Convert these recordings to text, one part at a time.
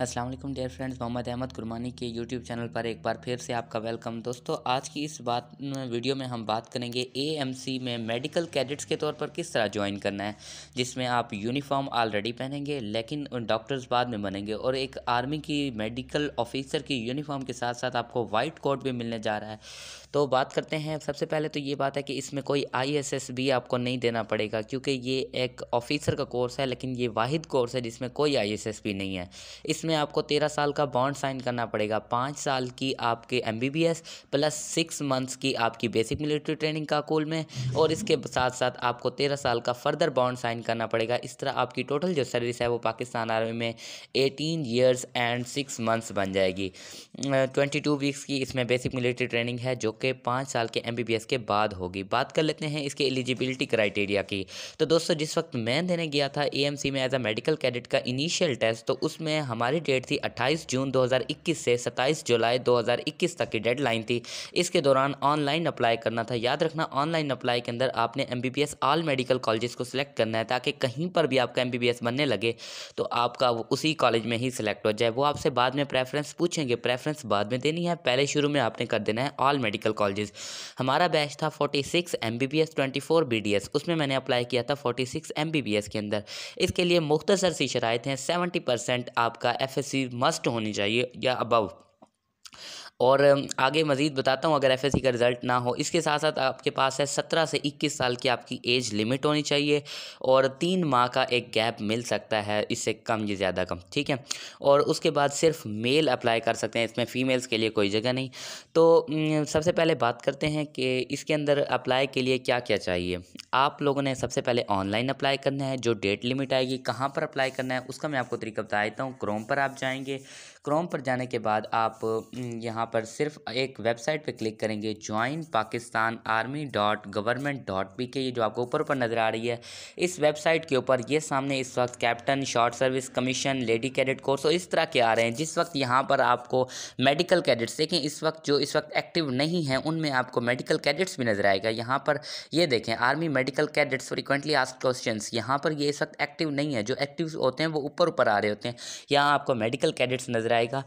Aslam dear friends Mohammad Ahmad Kurmani के YouTube channel पर एक बार फिर से आपका वेलकम दोस्तों आज की इस बात वीडियो में हम बात करेंगे सी में मेडिकल कैडेट्स के तौर पर किस तरह ज्वाइन करना है जिसमें आप यूनिफॉर्म ऑलरेडी पहनेंगे लेकिन डॉक्टर्स बाद में बनेंगे और एक आर्मी की मेडिकल ऑफिसर की यूनिफॉर्म के साथ साथ आपको वाइट कोट भी मिलने जा रहा है तो बात करते हैं सबसे पहले तो ये बात है कि इसमें कोई आई भी आपको नहीं देना पड़ेगा क्योंकि ये एक ऑफिसर का कोर्स है लेकिन ये वाहिद कोर्स है जिसमें कोई आई भी नहीं है इसमें आपको तेरह साल का बॉन्ड साइन करना पड़ेगा पाँच साल की आपके एम प्लस सिक्स मंथ्स की आपकी बेसिक मिलिट्री ट्रेनिंग का काकुल में और इसके साथ साथ आपको तेरह साल का फर्दर बॉन्ड साइन करना पड़ेगा इस तरह आपकी टोटल जो सर्विस है वो पाकिस्तान आर्मी में eighteen years and six months बन जाएगी ट्वेंटी टू वीक्स की इसमें बेसिक मिलिट्री ट्रेनिंग है जो के पाँच साल के एम के बाद होगी बात कर लेते हैं इसके एलिजिबिलिटी क्राइटेरिया की तो दोस्तों जिस वक्त मैं देने गया था ए में एज अ मेडिकल कैडेट का इनिशियल टेस्ट तो उसमें हमारी डेट थी अट्ठाईस जून दो से सत्ताईस जुलाई दो तक की डेडलाइन थी इसके दौरान ऑनलाइन अप्लाई करना था याद रखना ऑनलाइन अप्लाई के अंदर आपने एम ऑल मेडिकल कॉलेज को सिलेक्ट करना है ताकि कहीं पर भी आपका एम बनने लगे तो आपका उसी कॉलेज में ही सिलेक्ट हो जाए वो आपसे बाद में प्रेफरेंस पूछेंगे प्रेफरेंस बाद में देनी है पहले शुरू में आपने कर देना है ऑल मेडिकल मेडिकल कॉलेजेस हमारा बैच था forty six M B B S twenty four B D S उसमें मैंने अप्लाई किया था forty six M B B S के अंदर इसके लिए मुख्तसर सी शराय हैं सेवेंटी परसेंट आपका एफ एस सी मस्ट होनी चाहिए या अबव और आगे मज़ीद बताता हूँ अगर एफ का रिज़ल्ट ना हो इसके साथ साथ आपके पास है सत्रह से इक्कीस साल की आपकी एज लिमिट होनी चाहिए और तीन माह का एक गैप मिल सकता है इससे कम या ज़्यादा कम ठीक है और उसके बाद सिर्फ मेल अप्लाई कर सकते हैं इसमें फ़ीमेल्स के लिए कोई जगह नहीं तो सबसे पहले बात करते हैं कि इसके अंदर अप्लाई के लिए क्या क्या चाहिए आप लोगों ने सबसे पहले ऑनलाइन अप्लाई करना है जो डेट लिमिट आएगी कहाँ पर अप्लाई करना है उसका मैं आपको तरीका बता देता हूँ क्रोम पर आप जाएंगे क्रोम पर जाने के बाद आप यहाँ पर सिर्फ एक वेबसाइट पर क्लिक करेंगे join Pakistan army dot government dot P K ये जो आपको ऊपर ऊपर नज़र आ रही है इस वेबसाइट के ऊपर ये सामने इस वक्त captain short service commission lady cadet course और इस तरह के आ रहे हैं जिस वक्त यहाँ पर आपको मेडिकल कैडेट्स देखें इस वक्त जो इस वक्त एक्टिव नहीं हैं उनमें आपको मेडिकल कैडेट्स भी नज़र आएगा यहाँ पर ये देखें army medical cadets frequently ask question यहाँ पर ये इस वक्त एक्टिव नहीं है जो एक्टिव होते हैं वो ऊपर ऊपर आ रहे होते हैं यहाँ आपको मेडिकल कैडेट्स नज़र आएगा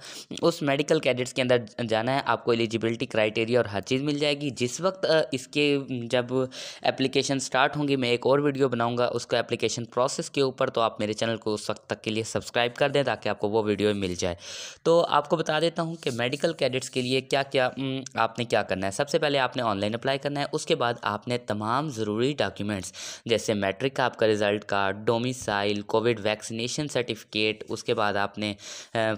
उस मेडिकल कैडेट्स के अंदर जाना है आपको एलिजिबिलिटी क्राइटेरिया और हर चीज़ मिल जाएगी जिस वक्त इसके जब एप्लीकेशन स्टार्ट होंगी मैं एक और वीडियो बनाऊंगा उसका एप्लीकेशन प्रोसेस के ऊपर तो आप मेरे चैनल को उस वक्त तक के लिए सब्सक्राइब कर दें ताकि आपको वो वीडियो मिल जाए तो आपको बता देता हूँ कि मेडिकल कैडेट्स के लिए क्या क्या आपने क्या करना है सबसे पहले आपने ऑनलाइन अप्लाई करना है उसके बाद आपने तमाम ज़रूरी डॉक्यूमेंट्स जैसे मैट्रिक का आपका result card domicile covid vaccination certificate उसके बाद आपने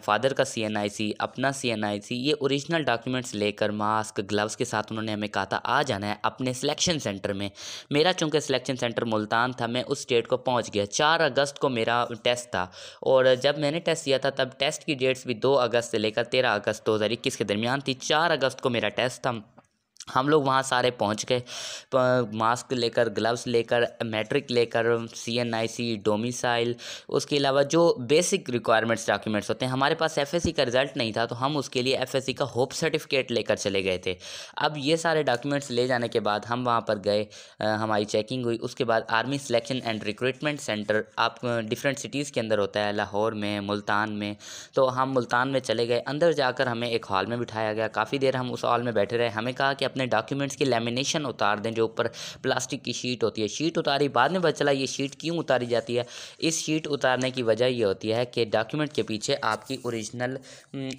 फादर सेंटर का सीएनआईसी अपना सीएनआईसी ये ओरिजिनल डॉक्यूमेंट्स लेकर मास्क ग्लव्स के साथ उन्होंने हमें कहा था आ जाना है अपने सिलेक्शन सेंटर में मेरा चूंकि सिलेक्शन सेंटर मुल्तान था मैं उस स्टेट को पहुंच गया चार अगस्त को मेरा टेस्ट था और जब मैंने टेस्ट किया था तब टेस्ट की डेट्स भी दो अगस्त से लेकर तेरह अगस्त दो के दरमियान थी चार अगस्त को मेरा टेस्ट था हम लोग वहाँ सारे पहुँच गए मास्क लेकर ग्लव्स लेकर मैट्रिक लेकर सी एन आई सी डोमिसाइल उसके अलावा जो बेसिक रिक्वायरमेंट्स डॉक्यूमेंट्स होते हैं हमारे पास एफ एस सी का रिज़ल्ट नहीं था तो हम उसके लिए एफ एस सी का होप सर्टिफिकेट लेकर चले गए थे अब ये सारे डॉक्यूमेंट्स ले जाने के बाद हम वहाँ पर गए हमारी चेकिंग हुई उसके बाद army selection and recruitment centre आप डिफरेंट सिटीज़ के अंदर होता है लाहौर में मुल्तान में तो हम मुल्तान में चले गए अंदर जाकर हमें एक हॉल में बिठाया गया काफ़ी देर हम उस हॉल में बैठे रहे हमें कहा कि अपने डॉक्यूमेंट्स की लेमिनेशन उतार दें जो ऊपर प्लास्टिक की शीट होती है शीट उतारी बाद में पता चला ये शीट क्यों उतारी जाती है इस शीट उतारने की वजह यह होती है कि डॉक्यूमेंट के पीछे आपकी ओरिजिनल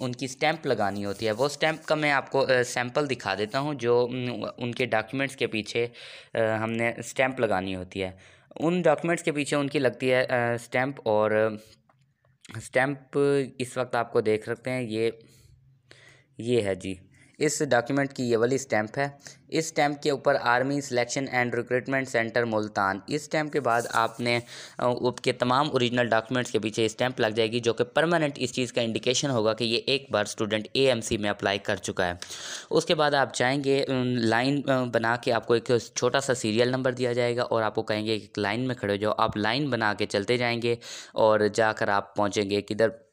उनकी स्टैंप लगानी होती है वो स्टैंप का मैं आपको सैम्पल दिखा देता हूँ जो उनके डॉक्यूमेंट्स के पीछे हमने स्टैंप लगानी होती है उन डॉक्यूमेंट्स के पीछे उनकी लगती है स्टैंप और स्टैंप इस वक्त आपको देख सकते हैं ये ये है जी इस डॉक्यूमेंट की ये वाली स्टैंप है इस स्टैम्प के ऊपर army selection and recruitment centre Multan इस स्टैम्प के बाद आपने के तमाम ओरिजिनल डॉक्यूमेंट्स के पीछे स्टैंप लग जाएगी जो कि परमानेंट इस चीज़ का इंडिकेशन होगा कि ये एक बार स्टूडेंट एएमसी में अप्लाई कर चुका है उसके बाद आप जाएंगे लाइन बना के आपको एक छोटा सा सीरियल नंबर दिया जाएगा और आपको कहेंगे एक लाइन में खड़े हो जाओ आप लाइन बना के चलते जाएंगे और जाकर आप पहुँचेंगे किधर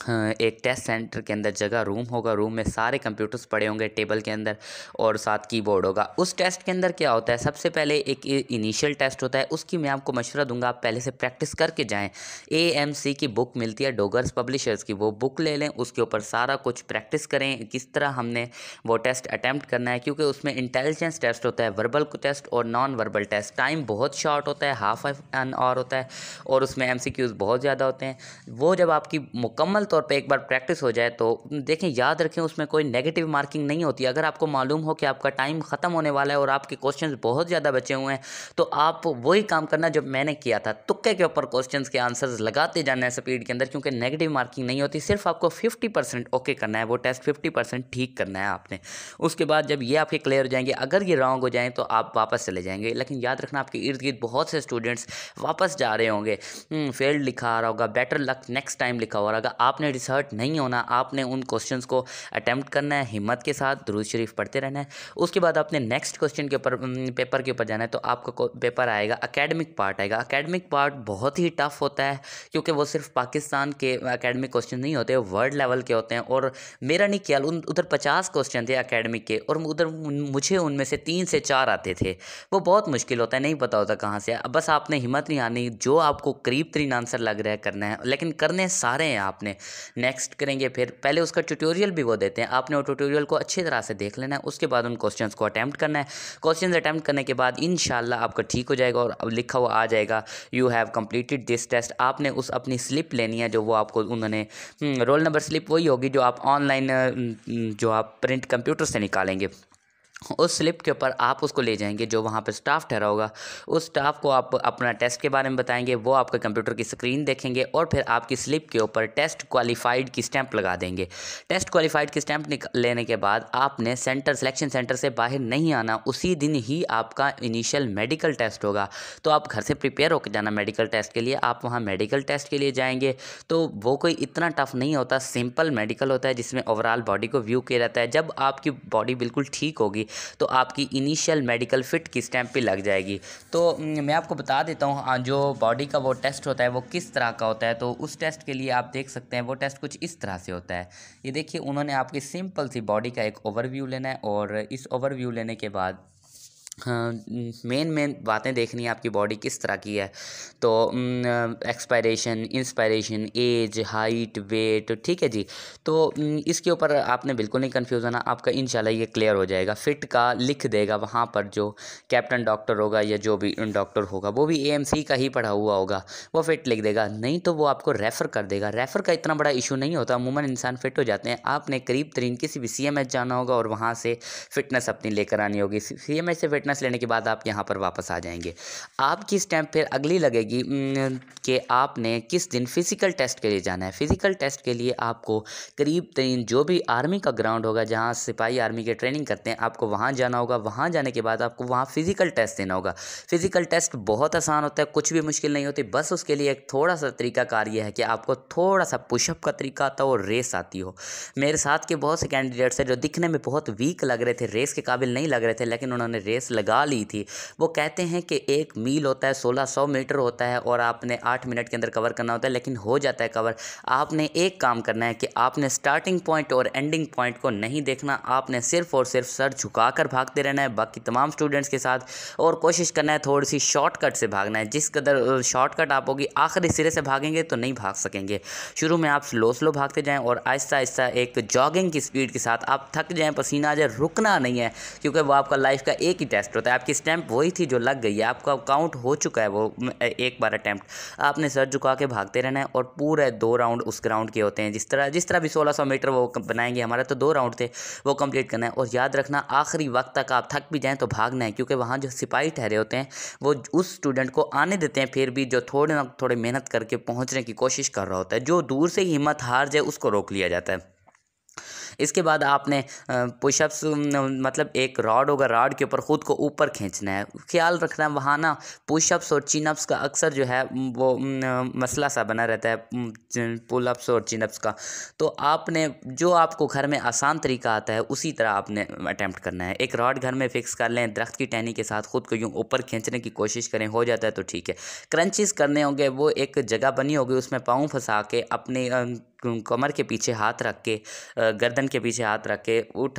हाँ, एक टेस्ट सेंटर के अंदर जगह रूम होगा रूम में सारे कंप्यूटर्स पड़े होंगे टेबल के अंदर और साथ कीबोर्ड होगा उस टेस्ट के अंदर क्या होता है सबसे पहले एक इनिशियल टेस्ट होता है उसकी मैं आपको मशवरा दूंगा आप पहले से प्रैक्टिस करके जाएं ए एम सी की बुक मिलती है डोगर्स पब्लिशर्स की वो बुक ले लें उसके ऊपर सारा कुछ प्रैक्टिस करें किस तरह हमने वो टेस्ट अटैम्प्ट करना है क्योंकि उसमें इंटेलिजेंस टेस्ट होता है वर्बल टेस्ट और नॉन वर्बल टेस्ट टाइम बहुत शॉर्ट होता है हाफ एन आवर होता है और उसमें एम सी क्यूज़ बहुत ज़्यादा होते हैं वो जब आपकी मुकम्मल मुकम्मल तौर पे एक बार प्रैक्टिस हो जाए तो देखें याद रखें उसमें कोई नेगेटिव मार्किंग नहीं होती अगर आपको मालूम हो कि आपका टाइम ख़त्म होने वाला है और आपके क्वेश्चन बहुत ज़्यादा बचे हुए हैं तो आप वही काम करना जो मैंने किया था तुक्के के ऊपर क्वेश्चन के आंसर्स लगाते जाना है स्पीड के अंदर क्योंकि नेगेटिव मार्किंग नहीं होती सिर्फ आपको फिफ्टी परसेंट ओके करना है वो टेस्ट फिफ्टी परसेंट ठीक करना है आपने उसके बाद जब ये आपके क्लियर हो जाएंगे अगर ये रॉन्ग हो जाए तो आप वापस चले जाएंगे लेकिन याद रखना आपके इर्द गिर्द बहुत से स्टूडेंट्स वापस जा रहे होंगे हम्म, फेल्ड लिखा आ रहा होगा बेटर लक नेक्स्ट टाइम लिखा हो रहा होगा आप आपने रिसर्ट नहीं होना आपने उन क्वेश्चन को अटैम्प्ट करना है हिम्मत के साथ दुरुज शरीफ पढ़ते रहना है उसके बाद आपने नेक्स्ट क्वेश्चन के ऊपर पेपर के ऊपर जाना है तो आपका पेपर आएगा अकेडमिक पार्ट आएगा अकेडमिक पार्ट बहुत ही टफ होता है क्योंकि वो सिर्फ पाकिस्तान के अकेडमिक क्वेश्चन नहीं होते वर्ल्ड लेवल के होते हैं और मेरा नहीं ख्याल उन उधर पचास क्वेश्चन थे अकेडमिक के और उधर मुझे उनमें से तीन से चार आते थे वो बहुत मुश्किल होता है नहीं पता होता कहाँ से बस आपने हिम्मत नहीं आनी जो आपको करीब तरीन आंसर लग रहा है करना है लेकिन करने सारे हैं आपने नेक्स्ट करेंगे फिर पहले उसका ट्यूटोरियल भी वो देते हैं आपने वो ट्यूटोरियल को अच्छी तरह से देख लेना है उसके बाद उन क्वेश्चन को अटैम्प्ट करना है क्वेश्चन अटैम्प्ट करने के बाद इन आपका ठीक हो जाएगा और लिखा हुआ आ जाएगा you have completed this test आपने उस अपनी स्लिप लेनी है जो वो आपको उन्होंने रोल नंबर स्लिप वही होगी जो आप ऑनलाइन जो आप प्रिंट कंप्यूटर से निकालेंगे उस स्लिप के ऊपर आप उसको ले जाएंगे जो वहाँ पर स्टाफ ठहरा होगा उस स्टाफ को आप अपना टेस्ट के बारे में बताएंगे वो आपके कंप्यूटर की स्क्रीन देखेंगे और फिर आपकी स्लिप के ऊपर टेस्ट क्वालिफाइड की स्टैंप लगा देंगे टेस्ट क्वालिफाइड की स्टैंप लेने के बाद आपने सेंटर सिलेक्शन सेंटर से बाहर नहीं आना उसी दिन ही आपका इनिशियल मेडिकल टेस्ट होगा तो आप घर से प्रिपेयर होकर जाना मेडिकल टेस्ट के लिए आप वहाँ मेडिकल टेस्ट के लिए जाएंगे तो वो कोई इतना टफ नहीं होता सिंपल मेडिकल होता है जिसमें ओवरऑल बॉडी को व्यू किया जाता है जब आपकी बॉडी बिल्कुल ठीक होगी तो आपकी इनिशियल मेडिकल फिट किस टाइम पे लग जाएगी तो मैं आपको बता देता हूँ जो बॉडी का वो टेस्ट होता है वो किस तरह का होता है तो उस टेस्ट के लिए आप देख सकते हैं वो टेस्ट कुछ इस तरह से होता है ये देखिए उन्होंने आपकी सिंपल सी बॉडी का एक ओवरव्यू लेना है और इस ओवरव्यू लेने के बाद मेन मेन बातें देखनी है आपकी बॉडी किस तरह की है तो expiration inspiration as height weight ठीक है जी तो इसके ऊपर आपने बिल्कुल नहीं कंफ्यूज होना आपका इन ये क्लियर हो जाएगा फिट का लिख देगा वहाँ पर जो कैप्टन डॉक्टर होगा या जो भी डॉक्टर होगा वो भी ए का ही पढ़ा हुआ होगा वो फिट लिख देगा नहीं तो वो आपको रेफ़र कर देगा रेफ़र का इतना बड़ा इशू नहीं होता अमूमन इंसान फिट हो जाते हैं आपने करीब तरीन किसी भी सी जाना होगा और वहाँ से फ़िटनेस अपनी लेकर आनी होगी सी से फिट फिटनेस लेने के बाद आप यहाँ पर वापस आ जाएंगे आपकी स्टैम्प फिर अगली लगेगी कि आपने किस दिन फ़िज़िकल टेस्ट के लिए जाना है फ़िज़िकल टेस्ट के लिए आपको करीब तरीन जो भी आर्मी का ग्राउंड होगा जहाँ सिपाही आर्मी के ट्रेनिंग करते हैं आपको वहाँ जाना होगा वहाँ जाने के बाद आपको वहाँ फ़िज़िकल टेस्ट देना होगा फ़िज़िकल टेस्ट बहुत आसान होता है कुछ भी मुश्किल नहीं होती बस उसके लिए एक थोड़ा सा तरीकाकार ये है कि आपको थोड़ा सा पुशअप का तरीका आता हो और रेस आती हो मेरे साथ के बहुत से कैंडिडेट्स हैं जो दिखने में बहुत वीक लग रहे थे रेस के काबिल नहीं लग रहे थे लेकिन उन्होंने रेस लगा ली थी वो कहते हैं कि एक मील होता है सोलह सौ मीटर होता है और आपने आठ मिनट के अंदर कवर करना होता है लेकिन हो जाता है कवर आपने एक काम करना है कि आपने स्टार्टिंग पॉइंट और एंडिंग पॉइंट को नहीं देखना आपने सिर्फ और सिर्फ सर झुका कर भागते रहना है बाकी तमाम स्टूडेंट्स के साथ और कोशिश करना है थोड़ी सी शॉर्टकट से भागना है जिस कदर शॉर्टकट आप होगी आखिरी सिरे से भागेंगे तो नहीं भाग सकेंगे शुरू में आप स्लो स्लो भागते जाएँ और आहिस्ता आहिस्ता एक जॉगिंग की स्पीड के साथ आप थक जाएँ पसीना आ जाए रुकना नहीं है क्योंकि वो आपका लाइफ का एक ही टेस्ट टेस्ट होता है आपकी स्टैंप वही थी जो लग गई है आपका काउंट हो चुका है वो एक बार अटैम्प्ट आपने सर झुका के भागते रहना है और पूरे दो राउंड उस ग्राउंड के होते हैं जिस तरह जिस तरह भी सोलह सौ मीटर वो बनाएंगे हमारा तो दो राउंड थे वो कंप्लीट करना है और याद रखना आखिरी वक्त तक आप थक भी जाएँ तो भागना है क्योंकि वहाँ जो सिपाही ठहरे होते हैं वो उस स्टूडेंट को आने देते हैं फिर भी जो थोड़े ना थोड़े मेहनत करके पहुँचने की कोशिश कर रहा होता है जो दूर से हिम्मत हार जाए उसको रोक लिया जाता है इसके बाद आपने पुशअप्स मतलब एक रॉड होगा रॉड के ऊपर खुद को ऊपर खींचना है ख्याल रखना है वहाँ ना पुशअप्स और चिनअप्स का अक्सर जो है वो मसला सा बना रहता है पुलअप्स और चिनअप्स का तो आपने जो आपको घर में आसान तरीका आता है उसी तरह आपने अटैम्प्ट करना है एक रॉड घर में फिक्स कर लें दरख्त की टहनी के साथ खुद को यूँ ऊपर खींचने की कोशिश करें हो जाता है तो ठीक है क्रंचज़ करने होंगे वो एक जगह बनी होगी उसमें पाँव फंसा के अपने कमर के पीछे हाथ रख के गर्दन के पीछे हाथ रख के उठ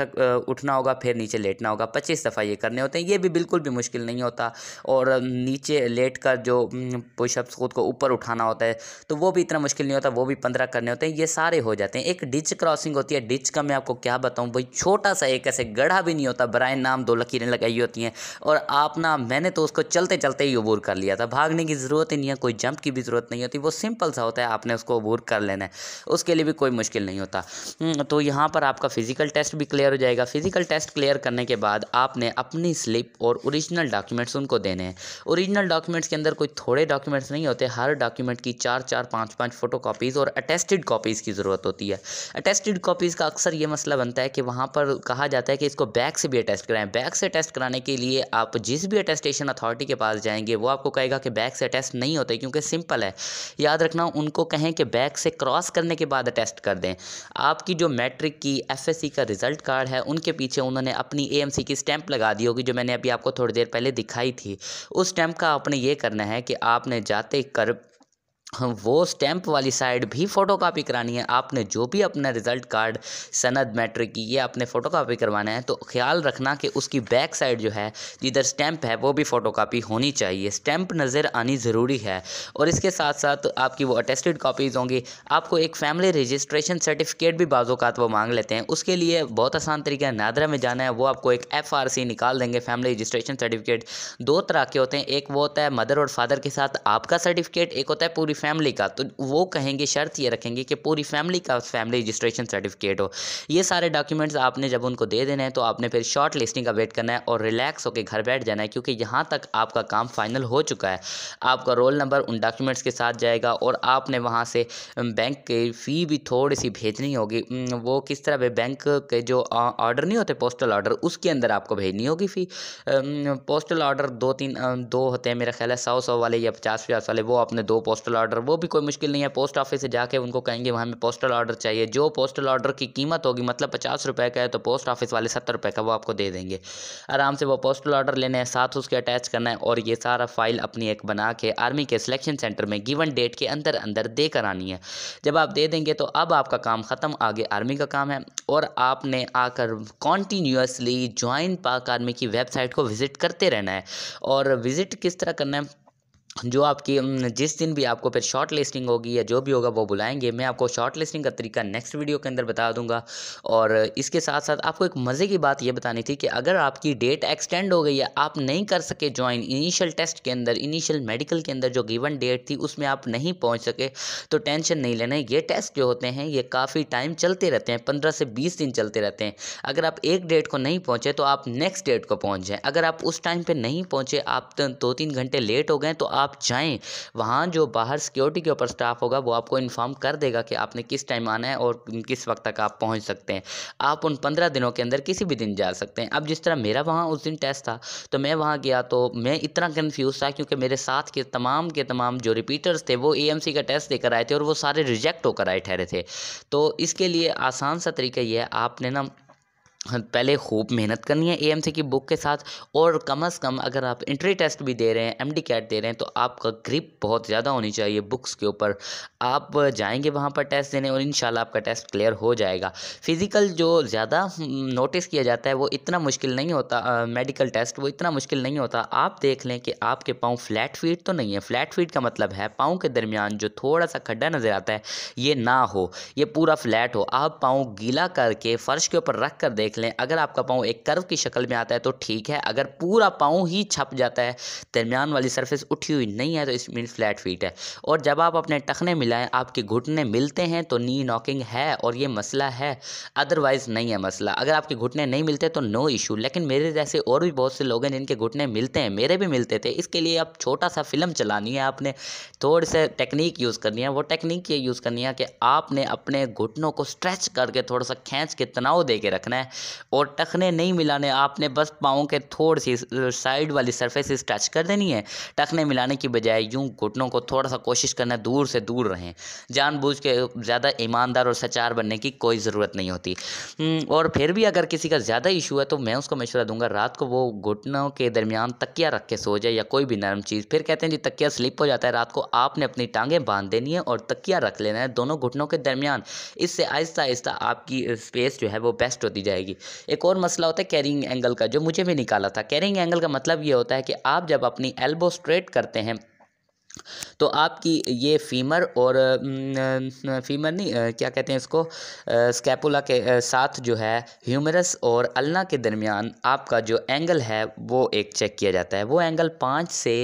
उठना होगा फिर नीचे लेटना होगा पच्चीस दफ़ा ये करने होते हैं ये भी बिल्कुल भी मुश्किल नहीं होता और नीचे लेट कर जो पुशअप्स खुद को ऊपर उठाना होता है तो वो भी इतना मुश्किल नहीं होता वो भी पंद्रह करने होते हैं ये सारे हो जाते हैं एक डिच क्रॉसिंग होती है डिच का मैं आपको क्या बताऊँ भाई छोटा सा एक ऐसे गढ़ा भी नहीं होता बराए नाम दो लकीरें लगाई होती हैं और आप ना मैंने तो उसको चलते चलते ही अबूर कर लिया था भागने की ज़रूरत ही नहीं है कोई जंप की भी ज़रूरत नहीं होती वो सिंपल सा होता है आपने उसको अबूर कर लेना है उसके लिए भी कोई मुश्किल नहीं होता हम्म, तो यहाँ पर आपका फ़िज़िकल टेस्ट भी क्लियर हो जाएगा फ़िज़िकल टेस्ट क्लियर करने के बाद आपने अपनी स्लिप और ओरिजिनल डॉक्यूमेंट्स उनको देने हैं ओरिजिनल डॉक्यूमेंट्स के अंदर कोई थोड़े डॉक्यूमेंट्स नहीं होते हर डॉक्यूमेंट की चार चार पाँच पाँच फ़ोटो कॉपीज़ और अटेस्टेड कॉपीज़ की ज़रूरत होती है अटेस्टेड कॉपीज़ का अक्सर ये मसला बनता है कि वहाँ पर कहा जाता है कि इसको बैक से भी अटेस्ट कराएं बैक से अटेस्ट कराने के लिए आप जिस भी अटेस्टेशन अथॉरिटी के पास जाएंगे वो आपको कहेगा कि बैक से अटेस्ट नहीं होते क्योंकि सिंपल है याद रखना उनको कहें कि बैक से क्रॉस करने के के बाद अटेस्ट कर दें आपकी जो मैट्रिक की एफएससी का रिज़ल्ट कार्ड है उनके पीछे उन्होंने अपनी एएमसी की स्टैंप लगा दी होगी जो मैंने अभी आपको थोड़ी देर पहले दिखाई थी उस स्टैंप का आपने ये करना है कि आपने जाते कर वो स्टैंप वाली साइड भी फ़ोटोकॉपी करानी है आपने जो भी अपना रिज़ल्ट कार्ड सनद मैट्रिक की ये आपने फ़ोटोकॉपी करवाना है तो ख्याल रखना कि उसकी बैक साइड जो है जिधर स्टैंप है वो भी फ़ोटोकॉपी होनी चाहिए स्टैंप नज़र आनी ज़रूरी है और इसके साथ साथ आपकी वो अटेस्टेड कापीज़ होंगी आपको एक फैमिली रजिस्ट्रेशन सर्टिफिकेट भी बाज़ात वो मांग लेते हैं उसके लिए बहुत आसान तरीका है नादरा में जाना है वो आपको एक एफ़ आर सी निकाल देंगे फैमिली रजिस्ट्रेशन सर्टिफिकेट दो तरह के होते हैं एक वो होता है मदर और फादर के साथ आपका सर्टिफिकेट एक होता है पूरी फैमिली का तो वो कहेंगे शर्त ये रखेंगे कि पूरी फैमिली का फैमिली रजिस्ट्रेशन सर्टिफिकेट हो ये सारे डॉक्यूमेंट्स आपने जब उनको दे देना है तो आपने फिर शॉर्ट लिस्टिंग का वेट करना है और रिलैक्स होकर घर बैठ जाना है क्योंकि यहाँ तक आपका काम फाइनल हो चुका है आपका रोल नंबर उन डॉक्यूमेंट्स के साथ जाएगा और आपने वहाँ से बैंक की फ़ी भी थोड़ी सी भेजनी होगी वो किस तरह बैंक के जो ऑर्डर नहीं होते पोस्टल ऑर्डर उसके अंदर आपको भेजनी होगी फ़ी पोस्टल ऑर्डर दो तीन दो होते हैं मेरा ख्याल है सौ सौ वाले या पचास पचास वाले वो आपने दो पोस्टल ऑर्डर ऑर्डर वो भी कोई मुश्किल नहीं है पोस्ट ऑफिस से जाके उनको कहेंगे वहाँ हमें पोस्टल ऑर्डर चाहिए जो पोस्टल ऑर्डर की कीमत होगी मतलब पचास रुपये का है तो पोस्ट ऑफिस वाले सत्तर रुपये का वो आपको दे देंगे आराम से वो पोस्टल ऑर्डर लेने हैं साथ उसके अटैच करना है और ये सारा फाइल अपनी एक बना के आर्मी के सिलेक्शन सेंटर में गिवन डेट के अंदर अंदर दे कर आनी है जब आप दे देंगे तो अब आपका काम ख़त्म आगे आर्मी का काम है और आपने आकर कॉन्टीन्यूसली ज्वाइन पाक आर्मी की वेबसाइट को विज़िट करते रहना है और विज़िट किस तरह करना है जो आपकी जिस दिन भी आपको फिर शॉर्ट लिस्टिंग होगी या जो भी होगा वो बुलाएंगे मैं आपको शॉर्ट लिस्टिंग का तरीका नेक्स्ट वीडियो के अंदर बता दूंगा और इसके साथ साथ आपको एक मज़े की बात ये बतानी थी कि अगर आपकी डेट एक्सटेंड हो गई है आप नहीं कर सके ज्वाइन इनिशियल टेस्ट के अंदर इनिशियल मेडिकल के अंदर जो गिवन डेट थी उसमें आप नहीं पहुँच सके तो टेंशन नहीं लेना ये टेस्ट जो होते हैं ये काफ़ी टाइम चलते रहते हैं पंद्रह से बीस दिन चलते रहते हैं अगर आप एक डेट को नहीं पहुँचे तो आप नेक्स्ट डेट को पहुँच जाएँ अगर आप उस टाइम पर नहीं पहुँचे आप दो तीन घंटे लेट हो गए तो आप आप जाएँ वहाँ जो बाहर सिक्योरिटी के ऊपर स्टाफ होगा वो आपको इन्फॉर्म कर देगा कि आपने किस टाइम आना है और किस वक्त तक आप पहुँच सकते हैं आप उन पंद्रह दिनों के अंदर किसी भी दिन जा सकते हैं अब जिस तरह मेरा वहाँ उस दिन टेस्ट था तो मैं वहाँ गया तो मैं इतना कन्फ्यूज़ था क्योंकि मेरे साथ के तमाम के तमाम जो रिपीटर्स थे वो ए का टेस्ट देकर आए थे और वो सारे रिजेक्ट होकर आए ठहरे थे तो इसके लिए आसान सा तरीका यह है आपने ना हाँ, पहले खूब मेहनत करनी है ए की बुक के साथ और कम से कम अगर आप इंट्री टेस्ट भी दे रहे हैं एम कैट दे रहे हैं तो आपका ग्रिप बहुत ज़्यादा होनी चाहिए बुक्स के ऊपर आप जाएंगे वहाँ पर टेस्ट देने और इन आपका टेस्ट क्लियर हो जाएगा फिज़िकल जो ज़्यादा नोटिस हम्म, किया जाता है वो इतना मुश्किल नहीं होता आ, मेडिकल टेस्ट वो इतना मुश्किल नहीं होता आप देख लें कि आपके पाँव फ्लैट फीट तो नहीं है फ्लैट फीट का मतलब है पाँव के दरमियान जो थोड़ा सा खड्डा नज़र आता है ये ना हो ये पूरा फ्लैट हो आप पाँव गीला करके फ़र्श के ऊपर रख कर देख देख लें अगर आपका पाँव एक कर्व की शक्ल में आता है तो ठीक है अगर पूरा पाँव ही छप जाता है दरमियान वाली सरफेस उठी हुई नहीं है तो इस मीन फ्लैट फीट है और जब आप अपने टखने मिलाएं आपके घुटने मिलते हैं तो नी नॉकिंग है और ये मसला है अदरवाइज़ नहीं है मसला अगर आपके घुटने नहीं मिलते तो नो इशू लेकिन मेरे जैसे और भी बहुत से लोग हैं जिनके घुटने मिलते हैं मेरे भी मिलते थे इसके लिए आप छोटा सा फिल्म चलानी है आपने थोड़े से टेक्निक यूज़ करनी है वो टेक्निक ये यूज़ करनी है कि आपने अपने घुटनों को स्ट्रेच करके थोड़ा सा खींच के तनाव दे के रखना है और टखने नहीं मिलाने आपने बस पाँव के थोड़ी सी साइड वाली सरफेस टच कर देनी है टखने मिलाने की बजाय यूँ घुटनों को थोड़ा सा कोशिश करना दूर से दूर रहें जानबूझ के ज़्यादा ईमानदार और सचार बनने की कोई ज़रूरत नहीं होती हम्म, और फिर भी अगर किसी का ज़्यादा इशू है तो मैं उसको मशवरा दूंगा रात को वो घुटनों के दरमियान तकिया रख के सो जाए या कोई भी नरम चीज़ फिर कहते हैं जी तकिया स्लिप हो जाता है रात को आपने अपनी टांगें बांध देनी है और तकिया रख लेना है दोनों घुटनों के दरमियान इससे आहिस्ता आहिस्ता आपकी स्पेस जो है वो बेस्ट होती जाएगी जाएगी एक और मसला होता है कैरिंग एंगल का जो मुझे भी निकाला था कैरिंग एंगल का मतलब ये होता है कि आप जब अपनी एल्बो स्ट्रेट करते हैं तो आपकी ये फीमर और फीमर नहीं क्या कहते हैं इसको स्कैपुला के साथ जो है ह्यूमरस और अल्ना के दरमियान आपका जो एंगल है वो एक चेक किया जाता है वो एंगल पाँच से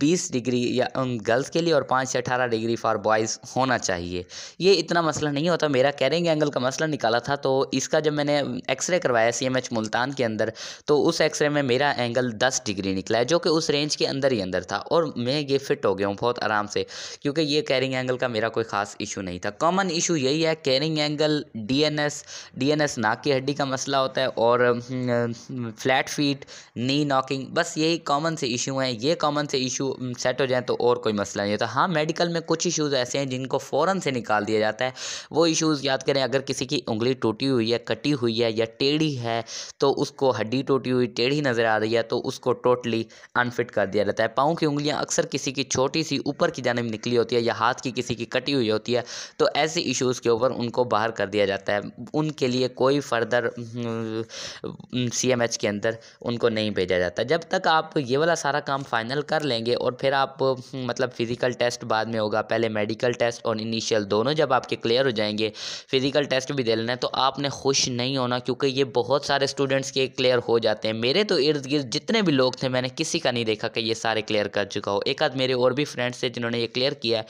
बीस डिग्री या गर्ल्स के लिए और पाँच से अठारह डिग्री फॉर बॉयज़ होना चाहिए ये इतना मसला नहीं होता मेरा कैरिंग एंगल का मसला निकाला था तो इसका जब मैंने एक्सरे करवाया सी एम एच मुल्तान के अंदर तो उस एक्सरे में मेरा एंगल दस डिग्री निकला है जो कि उस रेंज के अंदर ही अंदर था और मैं ये फिट हो गया हूँ हूँ बहुत आराम से क्योंकि ये कैरिंग एंगल का मेरा कोई ख़ास इशू नहीं था कॉमन इशू यही है carrying angle D N S D N S नाक की हड्डी का मसला होता है और फ्लैट फीट नी नॉकिंग बस यही कॉमन से इशू हैं ये कॉमन से इशू सेट हम्म, हो जाए तो और कोई मसला नहीं होता हाँ मेडिकल में कुछ इशूज़ ऐसे हैं जिनको फ़ौरन से निकाल दिया जाता है वो इशूज़ याद करें अगर किसी की उंगली टूटी हुई है कटी हुई है या टेढ़ी है तो उसको हड्डी टूटी हुई टेढ़ी नज़र आ रही है तो उसको टोटली अनफिट कर दिया जाता है पाँव की उंगलियाँ अक्सर किसी की छोटी सी ऊपर की जानब निकली होती है या हाथ की किसी की कटी हुई होती है तो ऐसे इश्यूज़ के ऊपर उनको बाहर कर दिया जाता है उनके लिए कोई फर्दर सी एम एच के अंदर उनको नहीं भेजा जाता जब तक आप ये वाला सारा काम फाइनल कर लेंगे और फिर आप हम्म, मतलब फ़िज़िकल टेस्ट बाद में होगा पहले मेडिकल टेस्ट और इनिशियल दोनों जब आपके क्लियर हो जाएंगे फ़िज़िकल टेस्ट भी दे लेना है तो आपने खुश नहीं होना क्योंकि ये बहुत सारे स्टूडेंट्स के क्लियर हो जाते हैं मेरे तो इर्द गिर्द जितने भी लोग थे मैंने किसी का नहीं देखा कि ये सारे क्लियर कर चुका हो एक आध मेरे और भी फ्रेंड्स थे जिन्होंने ये क्लियर किया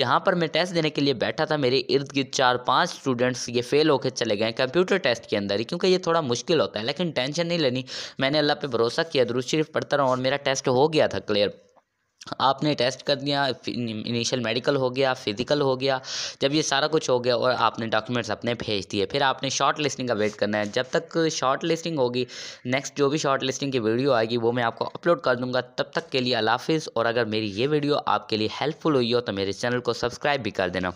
जहाँ पर मैं टेस्ट देने के लिए बैठा था मेरे इर्द गिर्द चार पाँच स्टूडेंट्स ये फेल होकर चले गए कंप्यूटर टेस्ट के अंदर ही क्योंकि ये थोड़ा मुश्किल होता है लेकिन टेंशन नहीं लेनी मैंने अल्लाह पर भरोसा किया दुरुस्त शरीफ पढ़ता रहा और मेरा टेस्ट हो गया था क्लियर आपने टेस्ट कर दिया इनिशियल मेडिकल हो गया फिज़िकल हो गया जब ये सारा कुछ हो गया और आपने डॉक्यूमेंट्स अपने भेज दिए फिर आपने शॉर्ट लिस्टिंग का वेट करना है जब तक शॉर्ट लिस्टिंग होगी नेक्स्ट जो भी शॉर्ट लिस्टिंग की वीडियो आएगी वो मैं आपको अपलोड कर दूंगा तब तक के लिए अलाफिज़ और अगर मेरी ये वीडियो आपके लिए हेल्पफुल हुई हो तो मेरे चैनल को सब्सक्राइब भी कर देना